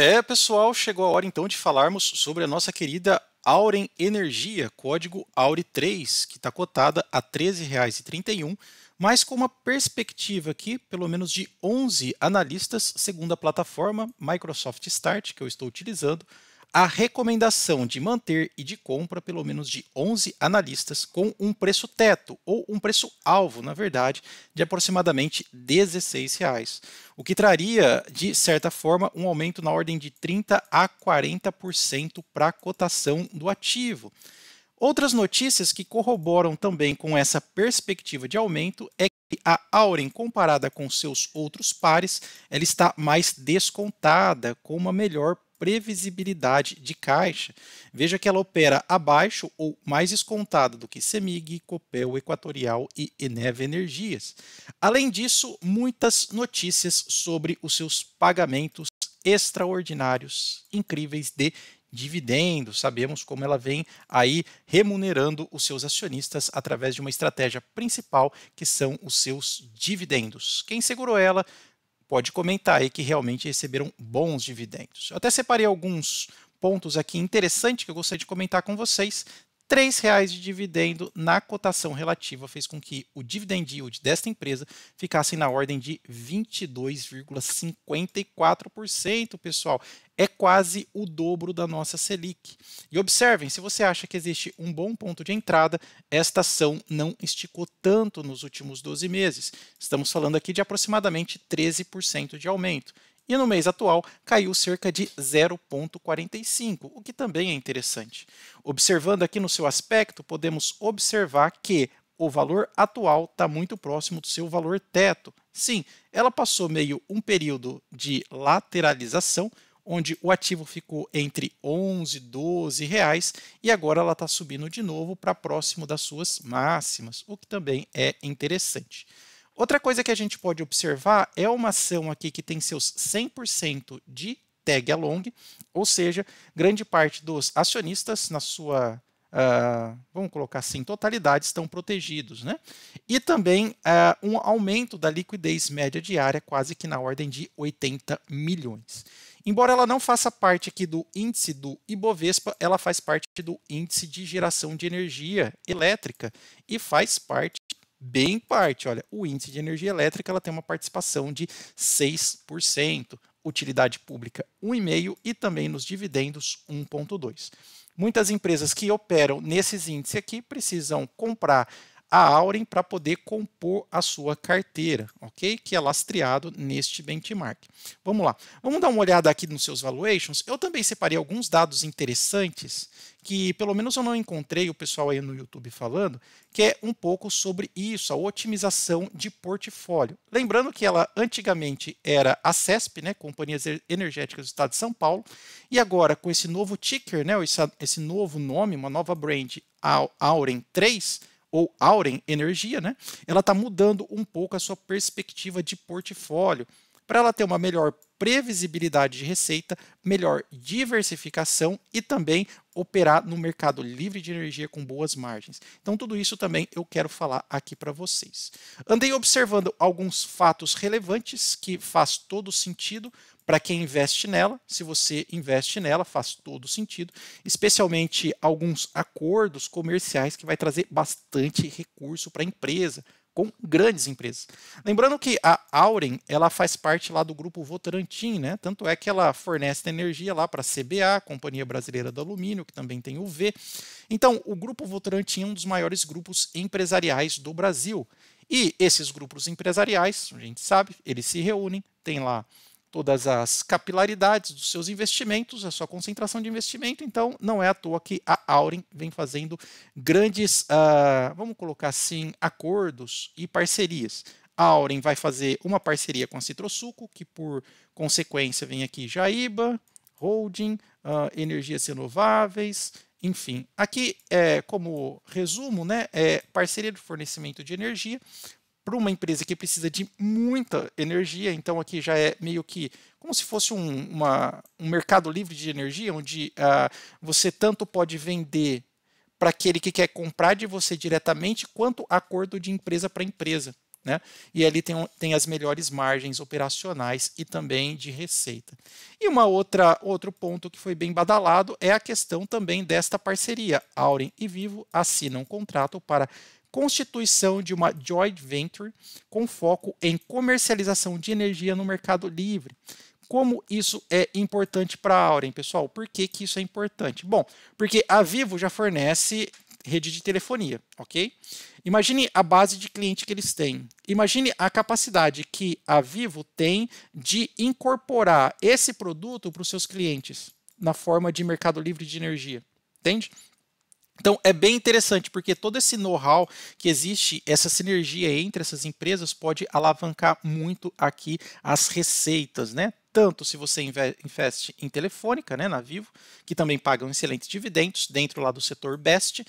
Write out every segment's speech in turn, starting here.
É, pessoal, chegou a hora então de falarmos sobre a nossa querida Auren Energia, código AURE3, que está cotada a R$ 13,31, mas com uma perspectiva aqui, pelo menos de 11 analistas, segundo a plataforma Microsoft Start, que eu estou utilizando, a recomendação de manter e de compra pelo menos de 11 analistas com um preço teto, ou um preço alvo, na verdade, de aproximadamente R$ 16,00, o que traria, de certa forma, um aumento na ordem de 30% a 40% para a cotação do ativo. Outras notícias que corroboram também com essa perspectiva de aumento é que a Auren, comparada com seus outros pares, ela está mais descontada, com uma melhor previsibilidade de caixa, veja que ela opera abaixo ou mais descontada do que CEMIG, Copel, Equatorial e Eneva Energias. Além disso, muitas notícias sobre os seus pagamentos extraordinários, incríveis de dividendos. Sabemos como ela vem aí remunerando os seus acionistas através de uma estratégia principal que são os seus dividendos. Quem segurou ela pode comentar aí que realmente receberam bons dividendos. Eu até separei alguns pontos aqui interessantes que eu gostaria de comentar com vocês, R$ reais de dividendo na cotação relativa fez com que o dividend yield desta empresa ficasse na ordem de 22,54%, pessoal. É quase o dobro da nossa Selic. E observem, se você acha que existe um bom ponto de entrada, esta ação não esticou tanto nos últimos 12 meses. Estamos falando aqui de aproximadamente 13% de aumento e no mês atual caiu cerca de 0,45, o que também é interessante. Observando aqui no seu aspecto, podemos observar que o valor atual está muito próximo do seu valor teto. Sim, ela passou meio um período de lateralização, onde o ativo ficou entre 11 e 12 reais e agora ela está subindo de novo para próximo das suas máximas, o que também é interessante. Outra coisa que a gente pode observar é uma ação aqui que tem seus 100% de tag along, ou seja, grande parte dos acionistas na sua Uh, vamos colocar assim, totalidade estão protegidos. Né? E também uh, um aumento da liquidez média diária, quase que na ordem de 80 milhões. Embora ela não faça parte aqui do índice do Ibovespa, ela faz parte do índice de geração de energia elétrica e faz parte bem parte. Olha, o índice de energia elétrica ela tem uma participação de 6%, utilidade pública 1,5% e também nos dividendos 1,2%. Muitas empresas que operam nesses índices aqui precisam comprar a Auren para poder compor a sua carteira, ok? Que é lastreado neste benchmark. Vamos lá, vamos dar uma olhada aqui nos seus valuations. Eu também separei alguns dados interessantes que, pelo menos, eu não encontrei o pessoal aí no YouTube falando, que é um pouco sobre isso, a otimização de portfólio. Lembrando que ela antigamente era a CESP, né, Companhias Energéticas do Estado de São Paulo, e agora com esse novo ticker, né, esse, esse novo nome, uma nova brand, Auren 3, ou Auren Energia, né? Ela está mudando um pouco a sua perspectiva de portfólio para ela ter uma melhor previsibilidade de receita, melhor diversificação e também operar no mercado livre de energia com boas margens. Então, tudo isso também eu quero falar aqui para vocês. Andei observando alguns fatos relevantes que faz todo sentido para quem investe nela. Se você investe nela, faz todo sentido, especialmente alguns acordos comerciais que vai trazer bastante recurso para a empresa, com grandes empresas. Lembrando que a Auren ela faz parte lá do grupo Votorantim, né? Tanto é que ela fornece energia lá para a CBA, Companhia Brasileira do Alumínio, que também tem o V. Então, o grupo Votorantim é um dos maiores grupos empresariais do Brasil. E esses grupos empresariais, a gente sabe, eles se reúnem, tem lá todas as capilaridades dos seus investimentos, a sua concentração de investimento. Então, não é à toa que a Aurin vem fazendo grandes, uh, vamos colocar assim, acordos e parcerias. A Aurin vai fazer uma parceria com a Citrosuco, que por consequência vem aqui Jaíba, Holding, uh, Energias Renováveis, enfim. Aqui, é, como resumo, né, é parceria de fornecimento de energia, para uma empresa que precisa de muita energia, então aqui já é meio que como se fosse um, uma, um mercado livre de energia, onde ah, você tanto pode vender para aquele que quer comprar de você diretamente, quanto acordo de empresa para empresa. Né? E ali tem, tem as melhores margens operacionais e também de receita. E uma outra outro ponto que foi bem badalado é a questão também desta parceria. Auren e Vivo assinam um contrato para constituição de uma joint venture com foco em comercialização de energia no mercado livre. Como isso é importante para a Auren, pessoal? Por que, que isso é importante? Bom, porque a Vivo já fornece rede de telefonia, ok? Imagine a base de cliente que eles têm. Imagine a capacidade que a Vivo tem de incorporar esse produto para os seus clientes na forma de mercado livre de energia, entende? Então é bem interessante, porque todo esse know-how que existe, essa sinergia entre essas empresas pode alavancar muito aqui as receitas, né? Tanto se você investe em telefônica, né, na Vivo, que também pagam excelentes dividendos dentro lá do setor Best,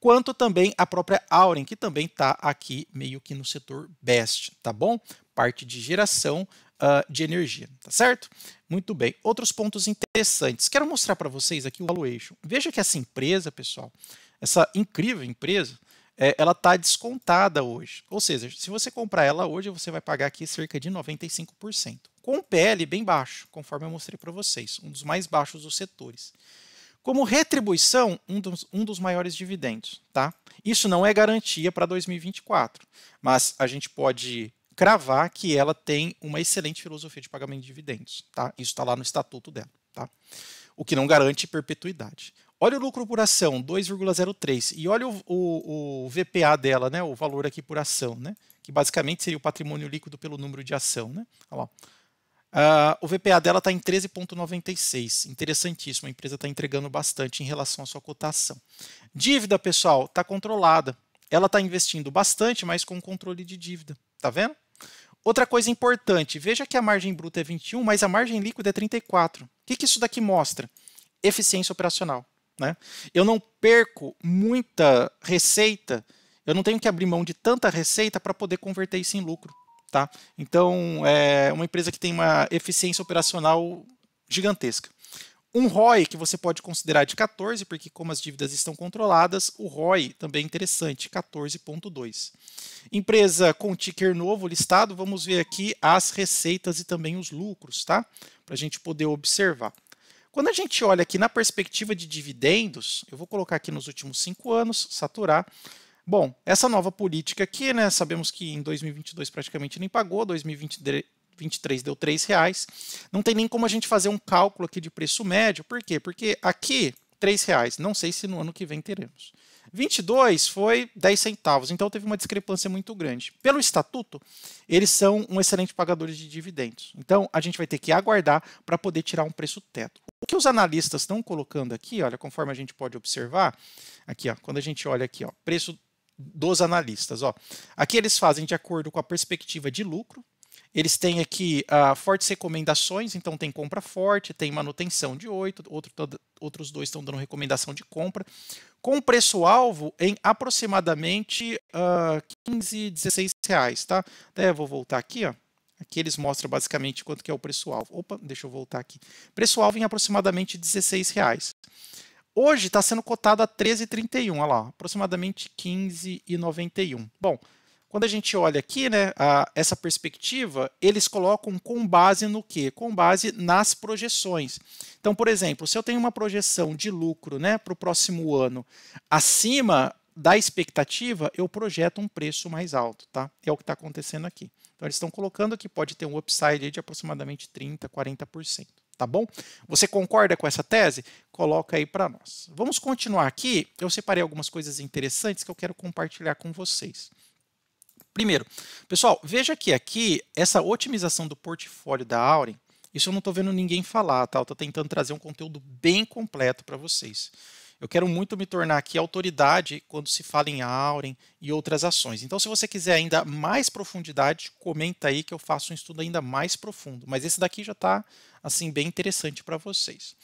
quanto também a própria Auren, que também está aqui meio que no setor Best, tá bom? Parte de geração uh, de energia, tá certo? Muito bem. Outros pontos interessantes. Quero mostrar para vocês aqui o valuation. Veja que essa empresa, pessoal, essa incrível empresa, é, ela está descontada hoje. Ou seja, se você comprar ela hoje, você vai pagar aqui cerca de 95%. Com PL bem baixo, conforme eu mostrei para vocês, um dos mais baixos dos setores. Como retribuição, um dos, um dos maiores dividendos. Tá? Isso não é garantia para 2024, mas a gente pode cravar que ela tem uma excelente filosofia de pagamento de dividendos. Tá? Isso está lá no estatuto dela. Tá? O que não garante perpetuidade. Olha o lucro por ação, 2,03. E olha o, o, o, VPA dela, né? o valor aqui por ação, né? que basicamente seria o patrimônio líquido pelo número de ação. Né? Olha lá. Uh, o VPA dela está em 13,96. Interessantíssimo, a empresa está entregando bastante em relação à sua cotação. Dívida, pessoal, está controlada. Ela está investindo bastante, mas com controle de dívida. Tá vendo? Outra coisa importante, veja que a margem bruta é 21, mas a margem líquida é 34. O que, que isso daqui mostra? Eficiência operacional. Né? Eu não perco muita receita, eu não tenho que abrir mão de tanta receita para poder converter isso em lucro. Tá? Então, é uma empresa que tem uma eficiência operacional gigantesca. Um ROI que você pode considerar de 14, porque como as dívidas estão controladas, o ROI também é interessante, 14.2. Empresa com ticker novo listado, vamos ver aqui as receitas e também os lucros, tá? Para a gente poder observar. Quando a gente olha aqui na perspectiva de dividendos, eu vou colocar aqui nos últimos cinco anos, saturar. Bom, essa nova política aqui, né? Sabemos que em 2022 praticamente nem pagou, 2023, 23 deu 3 reais. Não tem nem como a gente fazer um cálculo aqui de preço médio. Por quê? Porque aqui, 3 reais. Não sei se no ano que vem teremos. 22 foi 10 centavos, então teve uma discrepância muito grande. Pelo estatuto, eles são um excelente pagador de dividendos. Então, a gente vai ter que aguardar para poder tirar um preço teto. O que os analistas estão colocando aqui, olha, conforme a gente pode observar, aqui, ó, quando a gente olha aqui, ó, preço dos analistas, ó. Aqui eles fazem de acordo com a perspectiva de lucro, eles têm aqui ah, fortes recomendações, então tem compra forte, tem manutenção de 8, outro, tá outros dois estão dando recomendação de compra, com preço-alvo em aproximadamente ah, 15, 16 reais, tá? vou voltar aqui, ó. Aqui eles mostram basicamente quanto que é o preço-alvo. Opa, deixa eu voltar aqui. Preço-alvo em aproximadamente 16 reais. Hoje está sendo cotado a 13,31, olha lá, aproximadamente 15,91. Bom, quando a gente olha aqui, né, a, essa perspectiva, eles colocam com base no quê? Com base nas projeções. Então, por exemplo, se eu tenho uma projeção de lucro né, para o próximo ano acima da expectativa, eu projeto um preço mais alto, tá? É o que está acontecendo aqui. Então, eles estão colocando que pode ter um upside de aproximadamente 30%, 40%, tá bom? Você concorda com essa tese? Coloca aí para nós. Vamos continuar aqui. Eu separei algumas coisas interessantes que eu quero compartilhar com vocês. Primeiro, pessoal, veja que aqui essa otimização do portfólio da Aurem, isso eu não estou vendo ninguém falar, tá? Eu estou tentando trazer um conteúdo bem completo para vocês. Eu quero muito me tornar aqui autoridade quando se fala em Aurem e outras ações. Então, se você quiser ainda mais profundidade, comenta aí que eu faço um estudo ainda mais profundo. Mas esse daqui já está assim bem interessante para vocês.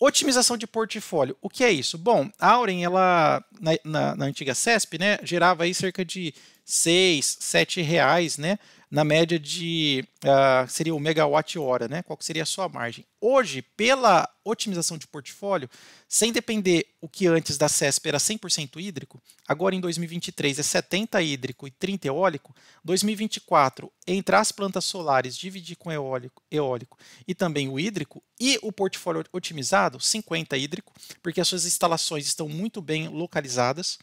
Otimização de portfólio. O que é isso? Bom, a Aurem, ela na, na, na antiga CESP, né, gerava aí cerca de seis, sete reais, né? Na média de uh, seria o megawatt hora, né? Qual seria a sua margem? hoje, pela otimização de portfólio, sem depender o que antes da CESP era 100% hídrico, agora em 2023 é 70% hídrico e 30% eólico, 2024, entre as plantas solares, dividir com eólico, eólico e também o hídrico, e o portfólio otimizado, 50% hídrico, porque as suas instalações estão muito bem localizadas,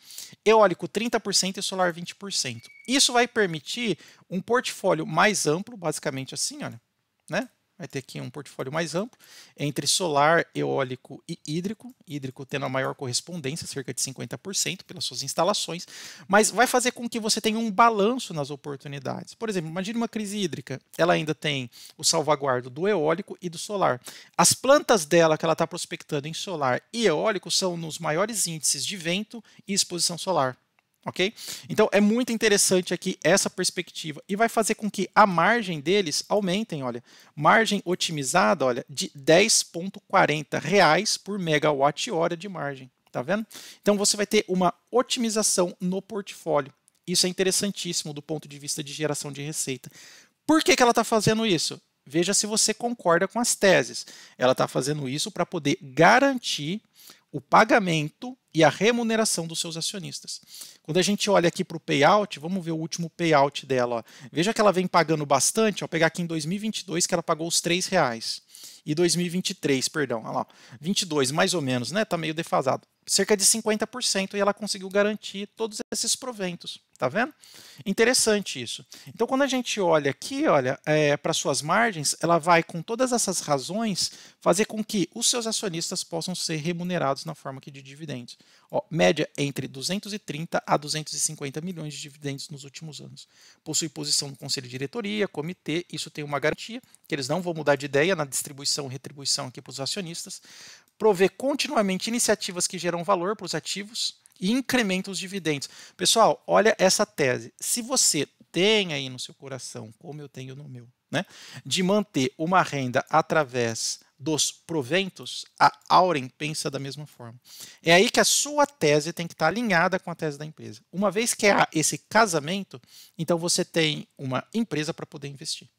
eólico 30% e solar 20%. Isso vai permitir um portfólio mais amplo, basicamente assim, olha, né? vai ter aqui um portfólio mais amplo, entre solar, eólico e hídrico, hídrico tendo a maior correspondência, cerca de 50% pelas suas instalações, mas vai fazer com que você tenha um balanço nas oportunidades. Por exemplo, imagine uma crise hídrica, ela ainda tem o salvaguardo do eólico e do solar. As plantas dela que ela está prospectando em solar e eólico são nos maiores índices de vento e exposição solar ok? Então é muito interessante aqui essa perspectiva e vai fazer com que a margem deles aumentem, olha, margem otimizada, olha, de 10.40 reais por megawatt-hora de margem, tá vendo? Então você vai ter uma otimização no portfólio. Isso é interessantíssimo do ponto de vista de geração de receita. Por que, que ela está fazendo isso? Veja se você concorda com as teses. Ela está fazendo isso para poder garantir o pagamento e a remuneração dos seus acionistas. Quando a gente olha aqui para o payout, vamos ver o último payout dela. Ó. Veja que ela vem pagando bastante. Ó, pegar aqui em 2022 que ela pagou os R$ reais e 2023, perdão, olha lá, 22 mais ou menos, né? Tá meio defasado. Cerca de 50% e ela conseguiu garantir todos esses proventos. Tá vendo? Interessante isso. Então, quando a gente olha aqui, olha, é, para suas margens, ela vai, com todas essas razões, fazer com que os seus acionistas possam ser remunerados na forma aqui de dividendos. Ó, média entre 230 a 250 milhões de dividendos nos últimos anos. Possui posição no conselho de diretoria, comitê, isso tem uma garantia, que eles não vão mudar de ideia na distribuição e retribuição aqui para os acionistas. Prover continuamente iniciativas que geram valor para os ativos, e incrementa os dividendos. Pessoal, olha essa tese. Se você tem aí no seu coração, como eu tenho no meu, né, de manter uma renda através dos proventos, a Auren pensa da mesma forma. É aí que a sua tese tem que estar alinhada com a tese da empresa. Uma vez que há esse casamento, então você tem uma empresa para poder investir.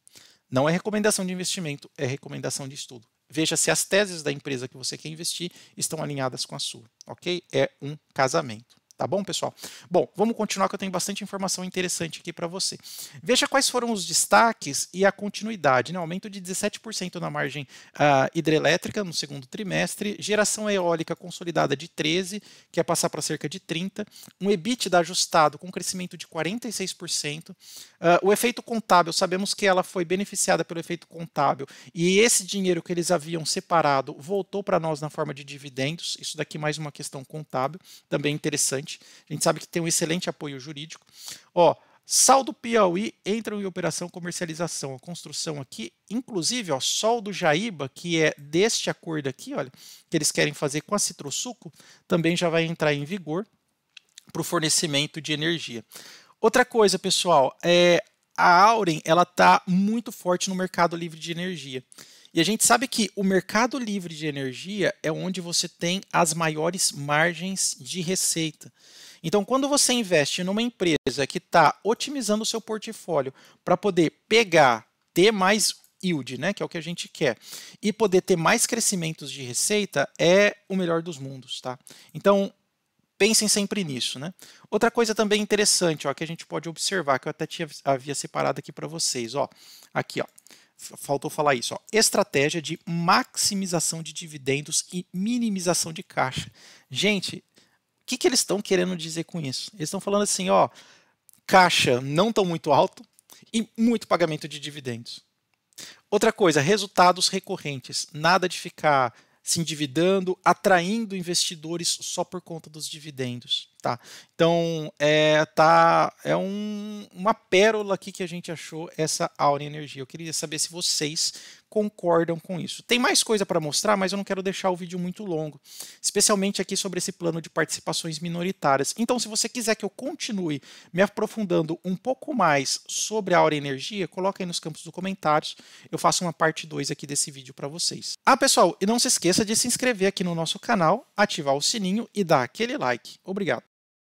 Não é recomendação de investimento, é recomendação de estudo. Veja se as teses da empresa que você quer investir estão alinhadas com a sua, ok? É um casamento. Tá bom, pessoal? Bom, vamos continuar que eu tenho bastante informação interessante aqui para você. Veja quais foram os destaques e a continuidade. Né? Aumento de 17% na margem uh, hidrelétrica no segundo trimestre, geração eólica consolidada de 13%, que é passar para cerca de 30%, um EBITDA ajustado com crescimento de 46%. Uh, ah, o efeito contábil, sabemos que ela foi beneficiada pelo efeito contábil e esse dinheiro que eles haviam separado voltou para nós na forma de dividendos. Isso daqui mais uma questão contábil, também interessante. A gente sabe que tem um excelente apoio jurídico. Ó, do Piauí entram em operação comercialização. A construção aqui, inclusive, ó, Sol do Jaíba, que é deste acordo aqui, olha, que eles querem fazer com a Citrosuco, também já vai entrar em vigor para o fornecimento de energia. Outra coisa, pessoal, é a Auren ela está muito forte no mercado livre de energia. E a gente sabe que o mercado livre de energia é onde você tem as maiores margens de receita. Então, quando você investe numa empresa que está otimizando o seu portfólio para poder pegar, ter mais yield, né, que é o que a gente quer, e poder ter mais crescimentos de receita, é o melhor dos mundos, tá? Então, pensem sempre nisso, né? Outra coisa também interessante, ó, que a gente pode observar, que eu até tinha, havia separado aqui para vocês, ó, aqui, ó faltou falar isso, ó, estratégia de maximização de dividendos e minimização de caixa. Gente, o que, que eles estão querendo dizer com isso? Eles estão falando assim, ó, caixa não tão muito alto e muito pagamento de dividendos. Outra coisa, resultados recorrentes. Nada de ficar se endividando, atraindo investidores só por conta dos dividendos. Tá. Então, é, tá, é um, uma pérola aqui que a gente achou essa aura energia. Eu queria saber se vocês concordam com isso. Tem mais coisa para mostrar, mas eu não quero deixar o vídeo muito longo, especialmente aqui sobre esse plano de participações minoritárias. Então, se você quiser que eu continue me aprofundando um pouco mais sobre a aura energia, coloca aí nos campos dos comentários. Eu faço uma parte 2 aqui desse vídeo para vocês. Ah, pessoal, e não se esqueça de se inscrever aqui no nosso canal, ativar o sininho e dar aquele like. Obrigado.